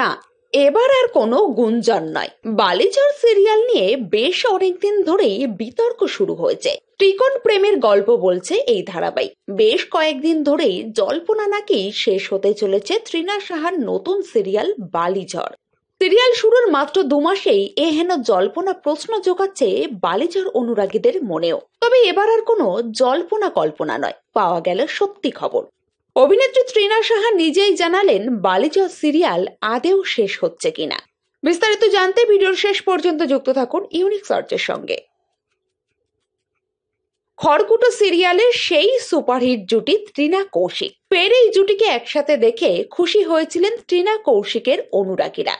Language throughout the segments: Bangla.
না এবার আর কোনো গুঞ্জন নয় বালিচর সিরিয়াল নিয়ে বেশ অনেকদিন ধরেই বিতর্ক শুরু হয়েছে ত্রিকোণ প্রেমের গল্প বলছে এই ধারাবাহিক বেশ কয়েকদিন ধরেই জল্পনা নাকি শেষ হতে চলেছে ত্রিনা সাহার নতুন সিরিয়াল বালিঝড় সিরিয়াল শুরুর মাত্র দু মাসেই এহেন জল্পনা প্রশ্ন জোগাচ্ছে বালিচর অনুরাগীদের মনেও তবে এবার আর কোনো জল্পনা কল্পনা নয় পাওয়া গেল সত্যি খবর অভিনেত্রী ত্রিনা সাহা নিজেই জানালেন বালিচর সিরিয়াল আদেও শেষ হচ্ছে কিনা বিস্তারিত জানতে ভিডিওর শেষ পর্যন্ত যুক্ত থাকুন ইউনিক সার্চের সঙ্গে খড়কুটো সিরিয়ালের সেই সুপারহিট জুটি ত্রিনা কৌশিক ফের এই জুটিকে একসাথে দেখে খুশি হয়েছিলেন ত্রিনা কৌশিকের অনুরাগীরা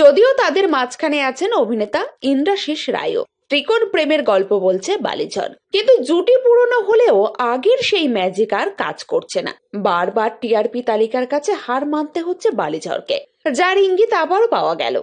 যদিও তাদের মাঝখানে আছেন অভিনেতা ইন্দ্রাশিস রায়ও ত্রিকোণ প্রেমের গল্প বলছে বালিঝর কিন্তু জুটি পুরনো হলেও আগের সেই ম্যাজিক আর কাজ করছে না বারবার টিআরপি তালিকার কাছে হার মানতে হচ্ছে বালিঝড়কে যার ইঙ্গিত আবারও পাওয়া গেল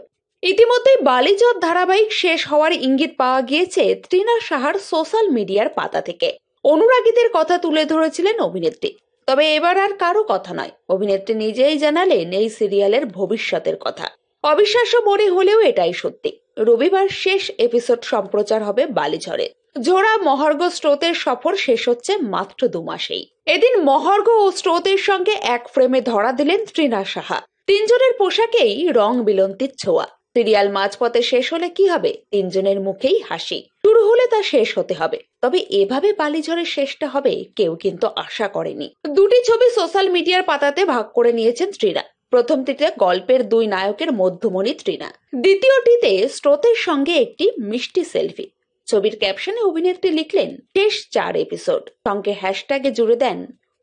ইতিমধ্যে বালিঝর ধারাবাহিক শেষ হওয়ার ইঙ্গিত পাওয়া গিয়েছে ত্রিনা সাহার সোশ্যাল মিডিয়ার পাতা থেকে অনুরাগীদের কথা তুলে ধরেছিলেন অভিনেত্রী তবে এবার আর কারো কথা নয় অভিনেত্রী নিজেই জানালেন এই সিরিয়ালের ভবিষ্যতের কথা অবিশ্বাস্য মনে হলেও এটাই সত্যি রবিবার শেষ এপিসোড সম্প্রচার হবে বালিঝড়ে ঝোড়া মহার্ঘ স্রোতের সফর শেষ হচ্ছে মাত্র দু মাসেই এদিন মহার্ঘ ও স্রোতের সঙ্গে এক ফ্রেমে ধরা দিলেন তৃণা সাহা তিনজনের পোশাকেই রং বিলন্তির ছোঁয়া সিরিয়াল মাঝপথে শেষ হলে কি হবে তিনজনের মুখেই হাসি শুরু হলে তা শেষ হতে হবে তবে এভাবে বালিঝড়ের শেষটা হবে কেউ কিন্তু আশা করেনি দুটি ছবি সোশ্যাল মিডিয়ার পাতাতে ভাগ করে নিয়েছেন স্ত্রীরা প্রথমটিতে গল্পের দুই নায়কের মধ্যমণি ত্রিনা দ্বিতীয়টিতে স্রোতের সঙ্গে একটি মিষ্টি সেলফি ছবির ক্যাপশনে অভিনেত্রী লিখলেন শেষ চার এপিসোড সঙ্গে হ্যাশট্যাগে জুড়ে দেন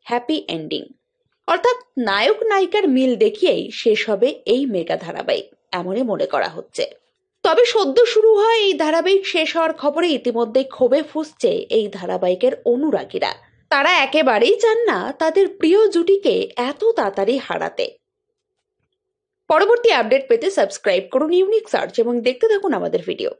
হ্যাপি এন্ডিং অর্থাৎ নায়ক নায়িকার মিল দেখিয়েই শেষ হবে এই মেগা ধারাবাহিক এমনই মনে করা হচ্ছে তবে সদ্য শুরু হয় এই ধারাবাহিক শেষ হওয়ার খবরে ইতিমধ্যে ক্ষোভে ফুসছে এই ধারাবাহিকের অনুরাগীরা তারা একেবারেই চান না তাদের প্রিয় জুটিকে এত তাড়াতাড়ি হারাতে পরবর্তী আপডেট পেতে সাবস্ক্রাইব করুন ইউনিক সার্চ এবং দেখতে থাকুন আমাদের ভিডিও